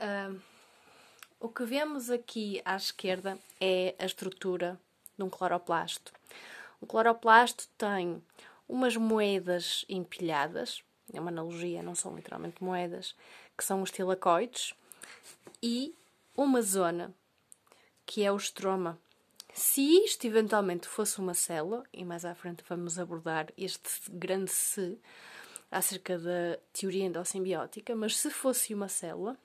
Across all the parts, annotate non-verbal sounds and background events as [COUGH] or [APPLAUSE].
Uh, o que vemos aqui à esquerda é a estrutura de um cloroplasto. O cloroplasto tem umas moedas empilhadas, é uma analogia, não são literalmente moedas, que são os tilacoides, e uma zona que é o estroma. Se isto eventualmente fosse uma célula, e mais à frente vamos abordar este grande se acerca da teoria endossimbiótica, mas se fosse uma célula,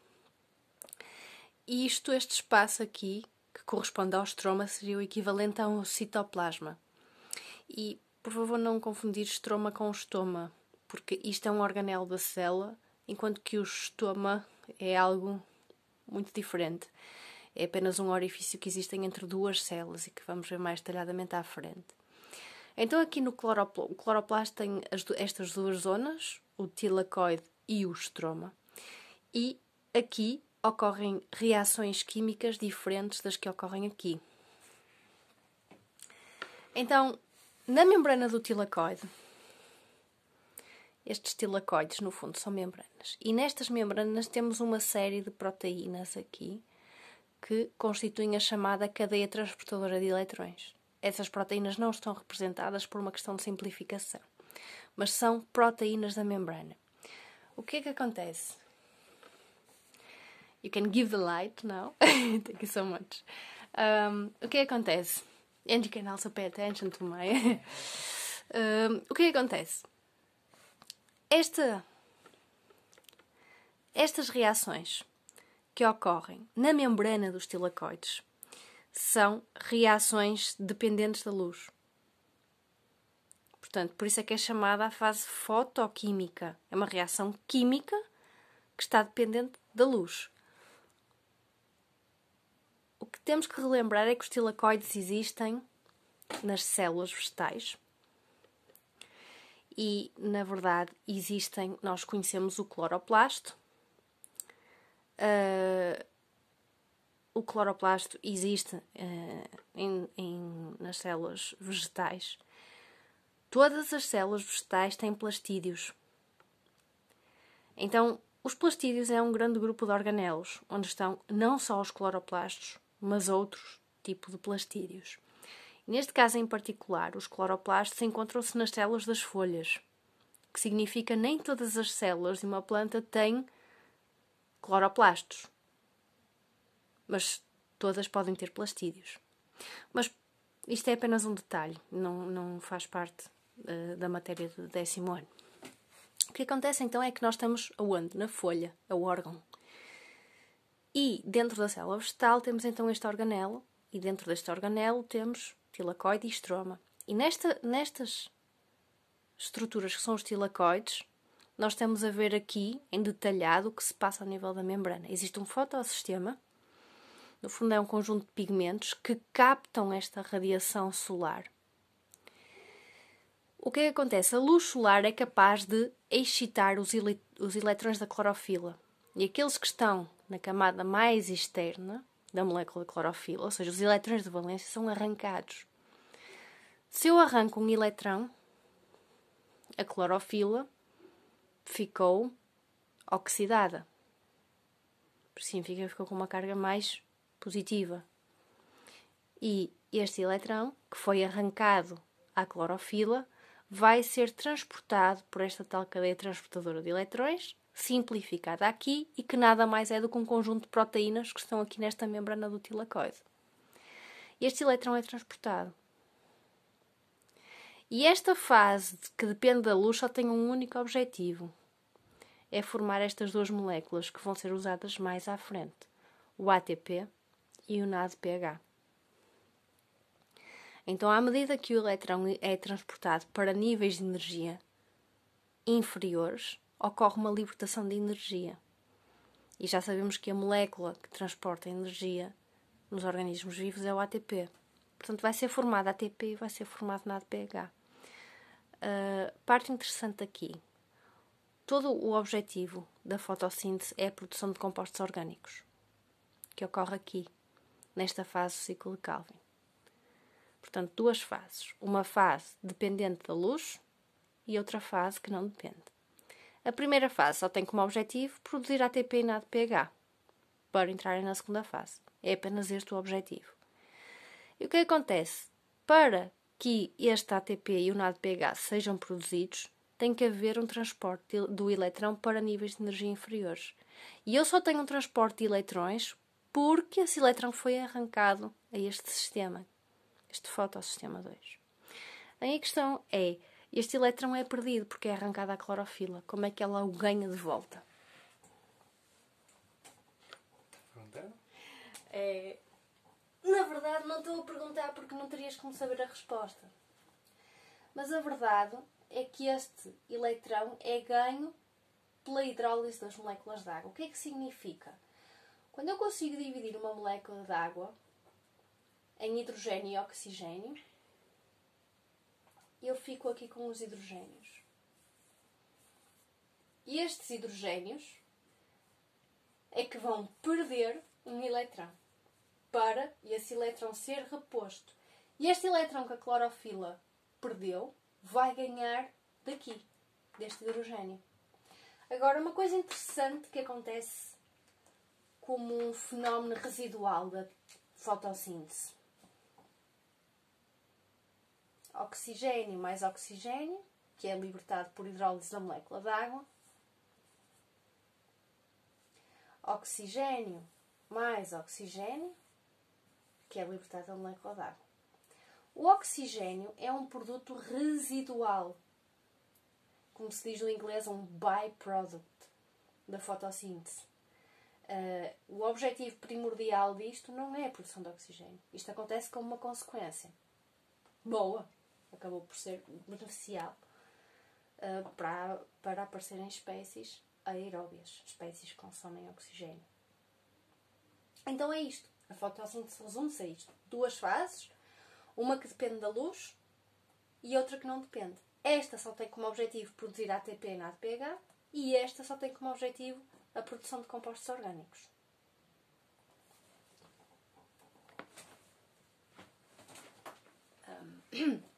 e isto, este espaço aqui, que corresponde ao estroma, seria o equivalente a um citoplasma. E, por favor, não confundir estroma com estoma, porque isto é um organelo da célula, enquanto que o estoma é algo muito diferente. É apenas um orifício que existe entre duas células e que vamos ver mais detalhadamente à frente. Então, aqui no cloropl cloroplasto tem as, estas duas zonas, o tilacoide e o estroma. E aqui ocorrem reações químicas diferentes das que ocorrem aqui. Então, na membrana do tilacoide, estes tilacoides, no fundo, são membranas. E nestas membranas temos uma série de proteínas aqui que constituem a chamada cadeia transportadora de eletrões. Essas proteínas não estão representadas por uma questão de simplificação, mas são proteínas da membrana. O que é que acontece? You can give the light now. [LAUGHS] Thank you so much. Um, o que acontece? And you can also pay attention to my. [LAUGHS] um, o que acontece? Esta, estas reações que ocorrem na membrana dos tilacoides são reações dependentes da luz. Portanto, por isso é que é chamada a fase fotoquímica. É uma reação química que está dependente da luz que temos que relembrar é que os tilacoides existem nas células vegetais. E, na verdade, existem, nós conhecemos o cloroplasto. Uh, o cloroplasto existe uh, em, em, nas células vegetais. Todas as células vegetais têm plastídeos. Então, os plastídeos é um grande grupo de organelos, onde estão não só os cloroplastos, mas outros tipos de plastídeos. Neste caso em particular, os cloroplastos encontram-se nas células das folhas, o que significa nem todas as células de uma planta têm cloroplastos, mas todas podem ter plastídeos. Mas isto é apenas um detalhe, não, não faz parte uh, da matéria do décimo ano. O que acontece então é que nós estamos aonde? Na folha, é o órgão e dentro da célula vegetal temos então este organelo, e dentro deste organelo temos tilacoide e estroma. E nesta, nestas estruturas que são os tilacoides, nós temos a ver aqui em detalhado o que se passa ao nível da membrana. Existe um fotossistema, no fundo é um conjunto de pigmentos que captam esta radiação solar. O que é que acontece? A luz solar é capaz de excitar os, os, eletrões da clorofila e aqueles que estão na camada mais externa da molécula de clorofila, ou seja, os eletrões de valência são arrancados. Se eu arranco um eletrão, a clorofila ficou oxidada. Por que ficou com uma carga mais positiva. E este eletrão, que foi arrancado à clorofila, vai ser transportado por esta tal cadeia transportadora de eletrões simplificada aqui e que nada mais é do que um conjunto de proteínas que estão aqui nesta membrana do tilacoide. Este elétron é transportado. E esta fase que depende da luz só tem um único objetivo: é formar estas duas moléculas que vão ser usadas mais à frente, o ATP e o NADPH. Então, à medida que o elétron é transportado para níveis de energia inferiores, ocorre uma libertação de energia. E já sabemos que a molécula que transporta energia nos organismos vivos é o ATP. Portanto, vai ser formado ATP e vai ser formado na ADPH. Uh, ah, parte interessante aqui. Todo o objetivo da fotossíntese é a produção de compostos orgânicos, que ocorre aqui, nesta fase do ciclo de Calvin. Portanto, duas fases. Uma fase dependente da luz e outra fase que não depende. A primeira fase só tem como objetivo produzir ATP e NADPH para entrarem na segunda fase. É apenas este o objetivo. E o que acontece? Para que este ATP e o NADPH sejam produzidos, tem que haver um transporte do eletrão para níveis de energia inferiores. E eu só tenho um transporte de eletrões porque esse eletrão foi arrancado a este sistema, este fotossistema 2. A minha questão é: este elétron é perdido porque é arrancado à clorofila. Como é que ela o ganha de volta? Perguntaram? É... Na verdade, não estou a perguntar porque não terias como saber a resposta. Mas a verdade é que este eletrão é ganho pela hidrólise das moléculas de água. O que é que significa? Quando eu consigo dividir uma molécula de água em hidrogênio e oxigênio, eu fico aqui com os hidrogênios. E estes hidrogênios é que vão perder um elétron para esse elétron ser reposto. E este elétron que a clorofila perdeu vai ganhar daqui, deste hidrogênio. Agora, uma coisa interessante que acontece como um fenómeno residual da fotossíntese oxigênio mais oxigênio, que é libertado por hidrólise da molécula d'água, oxigênio mais oxigênio, que é libertado da molécula d'água. O oxigênio é um produto residual, como se diz no inglês, um byproduct da fotossíntese. Uh, o objetivo primordial disto não é a produção de oxigênio. Isto acontece como uma consequência boa acabou por ser beneficial uh, para, para aparecerem espécies aeróbias, espécies que consomem oxigênio. Então é isto. A fotossíntese resume-se a isto. Duas fases, uma que depende da luz e outra que não depende. Esta só tem como objetivo produzir ATP e ADPH e esta só tem como objetivo a produção de compostos orgânicos. Um. [CLEARS THROAT]